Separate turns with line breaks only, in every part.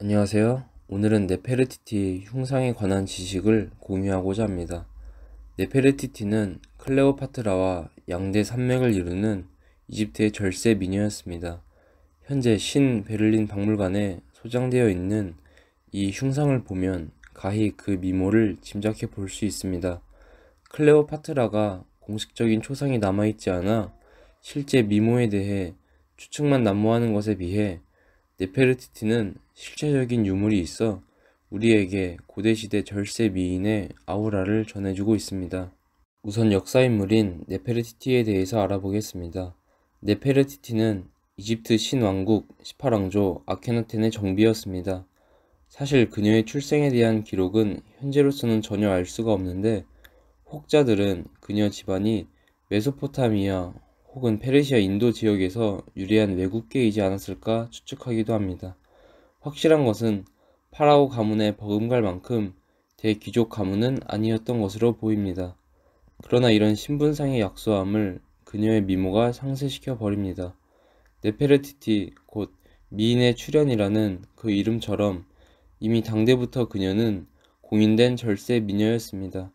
안녕하세요. 오늘은 네페르티티 흉상에 관한 지식을 공유하고자 합니다. 네페르티티는 클레오파트라와 양대 산맥을 이루는 이집트의 절세 미녀였습니다. 현재 신 베를린 박물관에 소장되어 있는 이 흉상을 보면 가히 그 미모를 짐작해 볼 수 있습니다. 클레오파트라가 공식적인 초상이 남아있지 않아 실제 미모에 대해 추측만 난무하는 것에 비해 네페르티티는 실제적인 유물이 있어 우리에게 고대시대 절세 미인의 아우라를 전해주고 있습니다. 우선 역사인물인 네페르티티에 대해서 알아보겠습니다. 네페르티티는 이집트 신왕국 18왕조 아케노텐의 정비였습니다. 사실 그녀의 출생에 대한 기록은 현재로서는 전혀 알 수가 없는데 혹자들은 그녀 집안이 메소포타미아 혹은 페르시아 인도 지역에서 유리한 외국계이지 않았을까 추측하기도 합니다. 확실한 것은 파라오 가문에 버금갈 만큼 대귀족 가문은 아니었던 것으로 보입니다. 그러나 이런 신분상의 약소함을 그녀의 미모가 상쇄시켜 버립니다. 네페르티티 곧 미인의 출현이라는 그 이름처럼 이미 당대부터 그녀는 공인된 절세 미녀였습니다.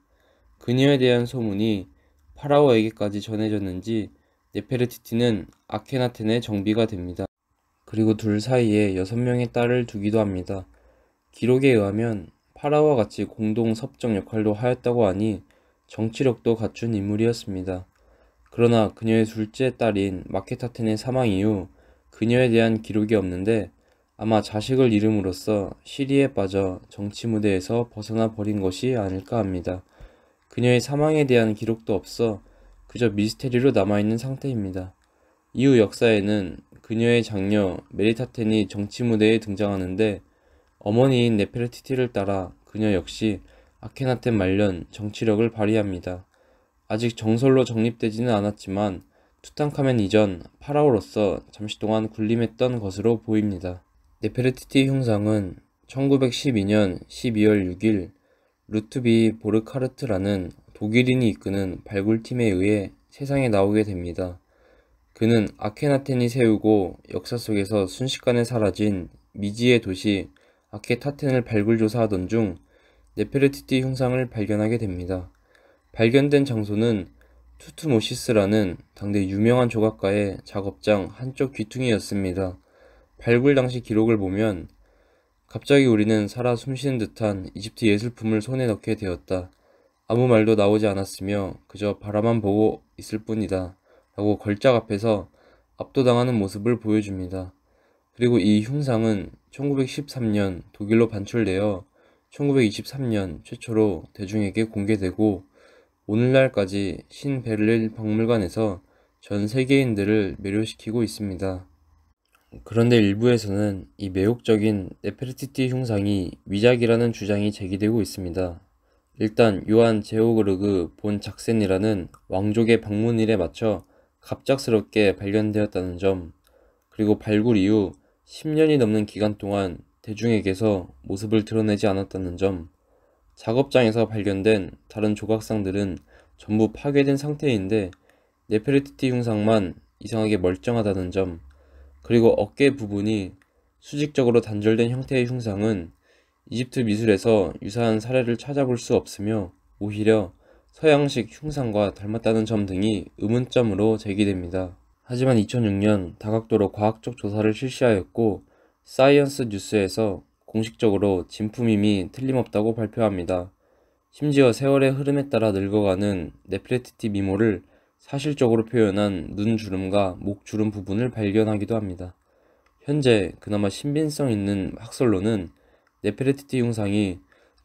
그녀에 대한 소문이 파라오에게까지 전해졌는지 네페르티티는 아케나텐의 정비가 됩니다. 그리고 둘 사이에 여섯 명의 딸을 두기도 합니다. 기록에 의하면 파라와 같이 공동 섭정 역할도 하였다고 하니 정치력도 갖춘 인물이었습니다. 그러나 그녀의 둘째 딸인 마케타텐의 사망 이후 그녀에 대한 기록이 없는데 아마 자식을 잃음으로써 시리에 빠져 정치 무대에서 벗어나 버린 것이 아닐까 합니다. 그녀의 사망에 대한 기록도 없어 그저 미스테리로 남아있는 상태입니다. 이후 역사에는 그녀의 장녀 메리타텐이 정치 무대에 등장하는데 어머니인 네페르티티를 따라 그녀 역시 아케나텐 말년 정치력을 발휘합니다. 아직 정설로 정립되지는 않았지만 투탕카멘 이전 파라오로서 잠시 동안 군림했던 것으로 보입니다. 네페르티티 흉상은 1912년 12월 6일 루트비 보르카르트라는 독일인이 이끄는 발굴팀에 의해 세상에 나오게 됩니다. 그는 아케나텐이 세우고 역사 속에서 순식간에 사라진 미지의 도시 아케타텐을 발굴조사하던 중 네페르티티 형상을 발견하게 됩니다. 발견된 장소는 투투모시스라는 당대 유명한 조각가의 작업장 한쪽 귀퉁이였습니다. 발굴 당시 기록을 보면 갑자기 우리는 살아 숨쉬는 듯한 이집트 예술품을 손에 넣게 되었다. 아무 말도 나오지 않았으며 그저 바라만 보고 있을 뿐이다. 하고 걸작 앞에서 압도당하는 모습을 보여줍니다. 그리고 이 흉상은 1913년 독일로 반출되어 1923년 최초로 대중에게 공개되고 오늘날까지 신베를린 박물관에서 전 세계인들을 매료시키고 있습니다. 그런데 일부에서는 이 매혹적인 네페르티티 흉상이 위작이라는 주장이 제기되고 있습니다. 일단 요한 제오그르그 본 작센이라는 왕족의 방문일에 맞춰 갑작스럽게 발견되었다는 점, 그리고 발굴 이후 10년이 넘는 기간 동안 대중에게서 모습을 드러내지 않았다는 점, 작업장에서 발견된 다른 조각상들은 전부 파괴된 상태인데 네페르티티 흉상만 이상하게 멀쩡하다는 점, 그리고 어깨 부분이 수직적으로 단절된 형태의 흉상은 이집트 미술에서 유사한 사례를 찾아볼 수 없으며 오히려 서양식 흉상과 닮았다는 점 등이 의문점으로 제기됩니다. 하지만 2006년 다각도로 과학적 조사를 실시하였고 사이언스 뉴스에서 공식적으로 진품임이 틀림없다고 발표합니다. 심지어 세월의 흐름에 따라 늙어가는 네프레티티 미모를 사실적으로 표현한 눈 주름과 목 주름 부분을 발견하기도 합니다. 현재 그나마 신빙성 있는 학설로는 네페레티티 흉상이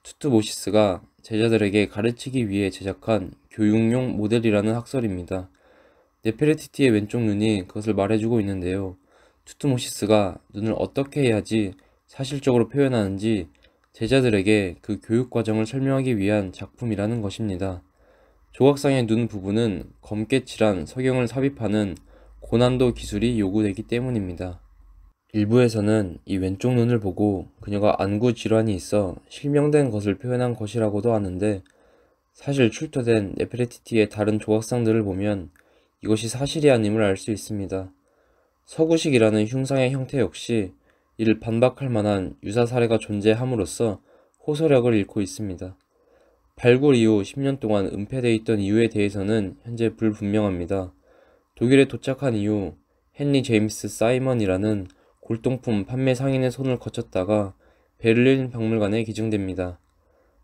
투투모시스가 제자들에게 가르치기 위해 제작한 교육용 모델이라는 학설입니다. 네페르티티의 왼쪽 눈이 그것을 말해주고 있는데요. 투트모시스가 눈을 어떻게 해야지 사실적으로 표현하는지 제자들에게 그 교육 과정을 설명하기 위한 작품이라는 것입니다. 조각상의 눈 부분은 검게 칠한 석영을 삽입하는 고난도 기술이 요구되기 때문입니다. 일부에서는 이 왼쪽 눈을 보고 그녀가 안구 질환이 있어 실명된 것을 표현한 것이라고도 하는데 사실 출토된 네페레티티의 다른 조각상들을 보면 이것이 사실이 아님을 알 수 있습니다. 서구식이라는 흉상의 형태 역시 이를 반박할 만한 유사 사례가 존재함으로써 호소력을 잃고 있습니다. 발굴 이후 10년 동안 은폐되어 있던 이유에 대해서는 현재 불분명합니다. 독일에 도착한 이후 헨리 제임스 사이먼이라는 골동품 판매 상인의 손을 거쳤다가 베를린 박물관에 기증됩니다.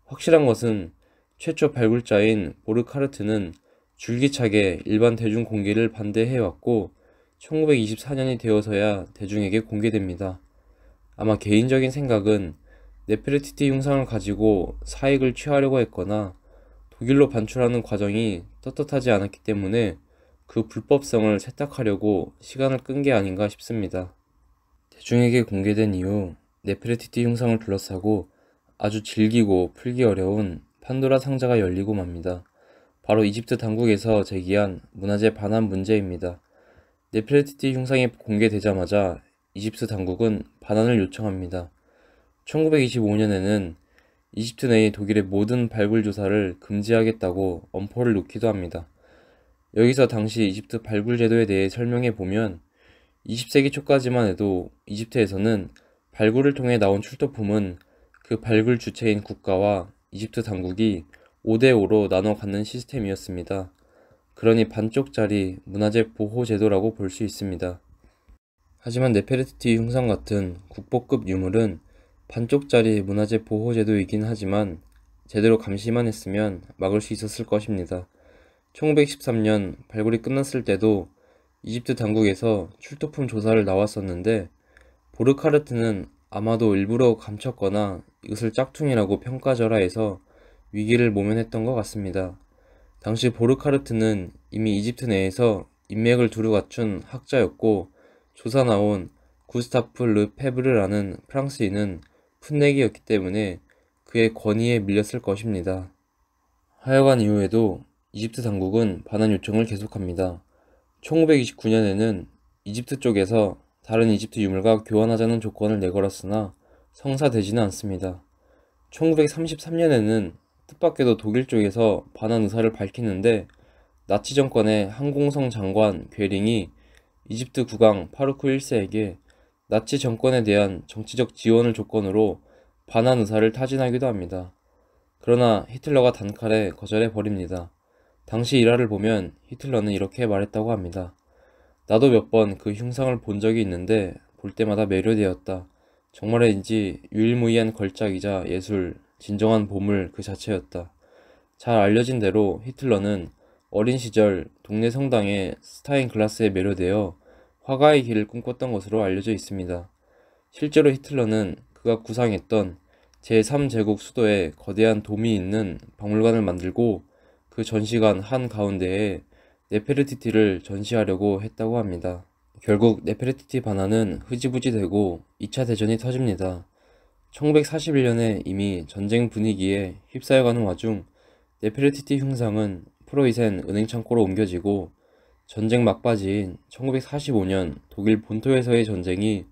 확실한 것은 최초 발굴자인 보르카르트는 줄기차게 일반 대중 공개를 반대해왔고 1924년이 되어서야 대중에게 공개됩니다. 아마 개인적인 생각은 네페르티티 흉상을 가지고 사익을 취하려고 했거나 독일로 반출하는 과정이 떳떳하지 않았기 때문에 그 불법성을 세탁하려고 시간을 끈 게 아닌가 싶습니다. 대중에게 공개된 이후 네페레티티 흉상을 둘러싸고 아주 질기고 풀기 어려운 판도라 상자가 열리고 맙니다. 바로 이집트 당국에서 제기한 문화재 반환 문제입니다. 네페레티티 흉상이 공개되자마자 이집트 당국은 반환을 요청합니다. 1925년에는 이집트 내의 독일의 모든 발굴 조사를 금지하겠다고 엄포를 놓기도 합니다. 여기서 당시 이집트 발굴 제도에 대해 설명해 보면 20세기 초까지만 해도 이집트에서는 발굴을 통해 나온 출토품은 그 발굴 주체인 국가와 이집트 당국이 5대5로 나눠 갖는 시스템이었습니다. 그러니 반쪽짜리 문화재 보호 제도라고 볼 수 있습니다. 하지만 네페르티티 흉상 같은 국보급 유물은 반쪽짜리 문화재 보호 제도이긴 하지만 제대로 감시만 했으면 막을 수 있었을 것입니다. 1913년 발굴이 끝났을 때도 이집트 당국에서 출토품 조사를 나왔었는데 보르카르트는 아마도 일부러 감췄거나 이것을 짝퉁이라고 평가절하해서 위기를 모면했던 것 같습니다. 당시 보르카르트는 이미 이집트 내에서 인맥을 두루 갖춘 학자였고 조사 나온 구스타프 르 페브르라는 프랑스인은 풋내기였기 때문에 그의 권위에 밀렸을 것입니다. 하여간 이후에도 이집트 당국은 반환 요청을 계속합니다. 1929년에는 이집트 쪽에서 다른 이집트 유물과 교환하자는 조건을 내걸었으나 성사되지는 않습니다. 1933년에는 뜻밖에도 독일 쪽에서 반환 의사를 밝히는데 나치 정권의 항공성 장관 괴링이 이집트 국왕 파르쿠 1세에게 나치 정권에 대한 정치적 지원을 조건으로 반환 의사를 타진하기도 합니다. 그러나 히틀러가 단칼에 거절해 버립니다. 당시 일화를 보면 히틀러는 이렇게 말했다고 합니다. 나도 몇 번 그 흉상을 본 적이 있는데 볼 때마다 매료되었다. 정말인지 유일무이한 걸작이자 예술, 진정한 보물 그 자체였다. 잘 알려진 대로 히틀러는 어린 시절 동네 성당의 스타인글라스에 매료되어 화가의 길을 꿈꿨던 것으로 알려져 있습니다. 실제로 히틀러는 그가 구상했던 제3제국 수도에 거대한 돔이 있는 박물관을 만들고 그 전시관 한 가운데에 네페르티티를 전시하려고 했다고 합니다. 결국 네페르티티 반환은 흐지부지 되고 2차 대전이 터집니다. 1941년에 이미 전쟁 분위기에 휩싸여가는 와중 네페르티티 흉상은 프로이센 은행 창고로 옮겨지고 전쟁 막바지인 1945년 독일 본토에서의 전쟁이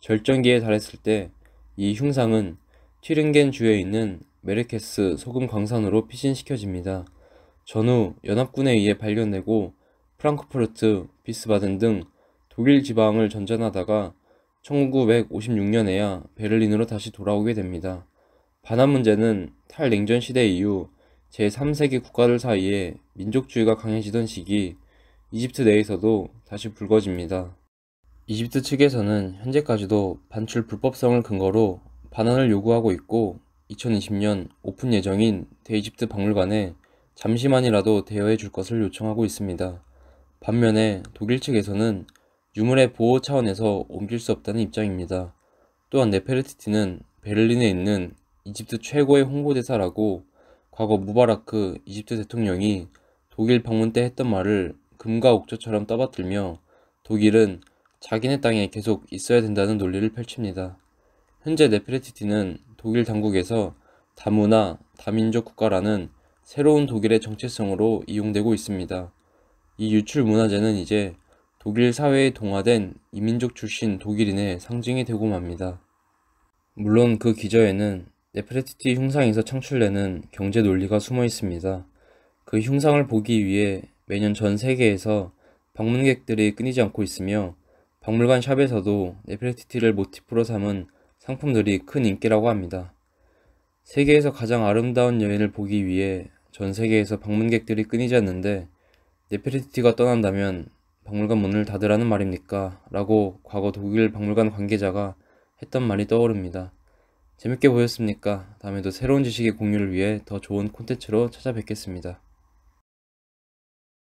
절정기에 달했을 때 이 흉상은 튀른겐 주에 있는 메르케스 소금 광산으로 피신시켜집니다. 전후 연합군에 의해 발견되고 프랑크푸르트, 비스바덴 등 독일 지방을 전전하다가 1956년에야 베를린으로 다시 돌아오게 됩니다. 반환 문제는 탈냉전 시대 이후 제3세계 국가들 사이에 민족주의가 강해지던 시기 이집트 내에서도 다시 불거집니다. 이집트 측에서는 현재까지도 반출 불법성을 근거로 반환을 요구하고 있고 2020년 오픈 예정인 대이집트 박물관에 잠시만이라도 대여해 줄 것을 요청하고 있습니다. 반면에 독일 측에서는 유물의 보호 차원에서 옮길 수 없다는 입장입니다. 또한 네페르티티는 베를린에 있는 이집트 최고의 홍보대사라고 과거 무바라크 이집트 대통령이 독일 방문 때 했던 말을 금과 옥조처럼 떠받들며 독일은 자기네 땅에 계속 있어야 된다는 논리를 펼칩니다. 현재 네페르티티는 독일 당국에서 다문화, 다민족 국가라는 새로운 독일의 정체성으로 이용되고 있습니다. 이 유출 문화재는 이제 독일 사회에 동화된 이민족 출신 독일인의 상징이 되고 맙니다. 물론 그 기저에는 네프레티티 흉상에서 창출되는 경제 논리가 숨어 있습니다. 그 흉상을 보기 위해 매년 전 세계에서 방문객들이 끊이지 않고 있으며 박물관 샵에서도 네프레티티를 모티프로 삼은 상품들이 큰 인기라고 합니다. 세계에서 가장 아름다운 여인을 보기 위해 전 세계에서 방문객들이 끊이지 않는데 네페르티티가 떠난다면 박물관 문을 닫으라는 말입니까? 라고 과거 독일 박물관 관계자가 했던 말이 떠오릅니다. 재밌게 보셨습니까? 다음에도 새로운 지식의 공유를 위해 더 좋은 콘텐츠로 찾아뵙겠습니다.